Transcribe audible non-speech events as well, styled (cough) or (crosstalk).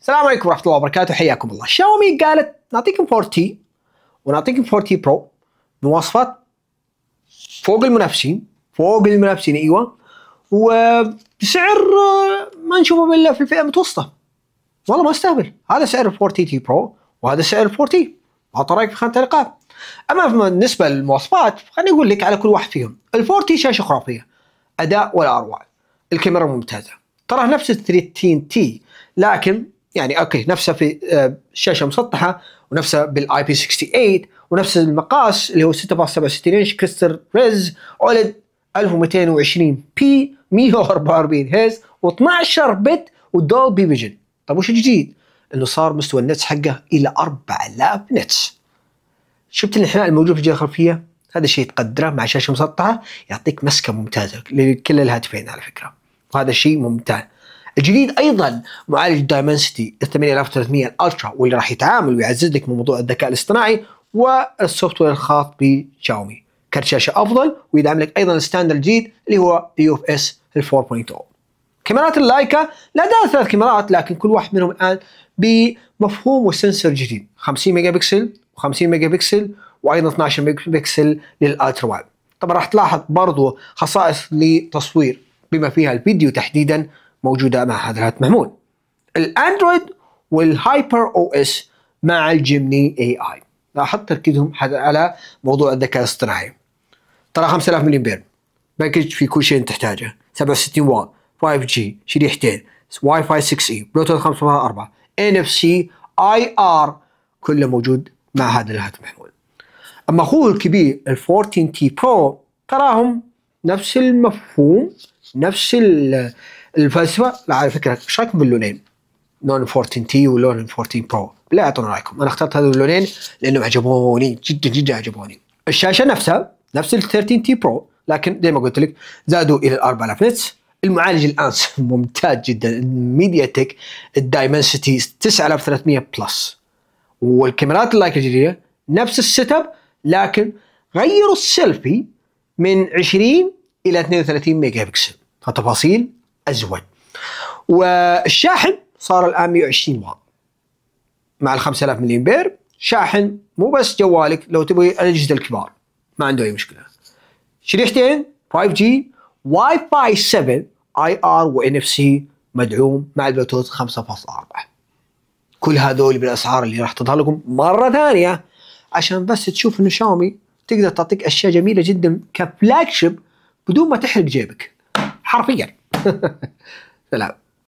السلام عليكم ورحمة الله وبركاته حياكم الله شاومي قالت نعطيكم 40 ونعطيكم 40 برو مواصفات فوق المنافسين فوق المنافسين ايوه وبسعر آه، ما نشوفه الا في الفئة المتوسطة والله ما استهبل هذا سعر 40 تي برو وهذا سعر 40 حط رايك في خانة الالقاب اما بالنسبة للمواصفات خليني اقول لك على كل واحد فيهم ال 40 شاشة خرافية اداء ولا اروع الكاميرا ممتازه ترى نفس ال 30 تي لكن يعني اوكي نفسها في آه، شاشه مسطحه ونفسها بالاي بي 68 ونفس المقاس اللي هو 6.67 انش كريستال ريز اولد 1220 بي 144 هيز و12 بت ودول بي فيجن طيب وش الجديد؟ انه صار مستوى النتس حقه الى 4000 نتس شفت الانحناء الموجود في الجهه الخلفيه؟ هذا الشيء تقدره مع شاشه مسطحه يعطيك مسكه ممتازه لكل الهاتفين على فكره وهذا الشيء ممتاز الجديد ايضا معالج دايمنسيتي 8300 الترا واللي راح يتعامل ويعزز لك من موضوع الذكاء الاصطناعي والسوفت وير الخاص بشاومي كرت شاشه افضل ويدعم لك ايضا الستاندرد الجديد اللي هو يو اف اس 4.0 كاميرات اللايكا لا زالت ثلاث كاميرات لكن كل واحد منهم الان بمفهوم وسنسور جديد 50 ميجا بكسل و50 ميجا بكسل وايضا 12 ميجا بكسل للالترا وايد طبعا راح تلاحظ برضو خصائص لتصوير بما فيها الفيديو تحديدا موجوده مع هذا الهاتف محمول الاندرويد والهايبر او اس مع الجيمني اي اي لاحظ تركيزهم على موضوع الذكاء الاصطناعي ترى 5000 مليون بير باكج في كل شيء تحتاجه 67 واط 5 جي شريحتين واي فاي 6 اي بلوتوث 5.4 ان اف سي اي ار كله موجود مع هذا الهاتف محمول اما اخوه الكبير ال 14 تي برو تراهم نفس المفهوم نفس الفلسفه على فكره ايش رايكم باللونين؟ لون 14 تي ولون 14 برو لا اعطونا رايكم انا اخترت هذول اللونين لانهم عجبوني جدا جدا عجبوني الشاشه نفسها نفس ال 13 تي برو لكن زي ما قلت لك زادوا الى 4000 نتس المعالج الان (laughs) ممتاز جدا الميديا تك الدايمنسيتي 9300 بلس والكاميرات اللايك الجديده نفس السيت اب لكن غيروا السيلفي من 20 الى 32 ميجا بكسل فتفاصيل ازود والشاحن صار الان 120 واط مع ال 5000 ملي امبير شاحن مو بس جوالك لو تبغي الاجهزه الكبار ما عنده اي مشكله شريحتين 5 جي واي فاي 7 اي ار وان اف سي مدعوم مع البلوتوث 5.4 كل هذول بالاسعار اللي راح تظهر لكم مره ثانيه عشان بس تشوف انه شاومي تقدر تعطيك اشياء جميله جدا كفلاج شيب بدون ما تحرق جيبك حرفيا (laughs) سلام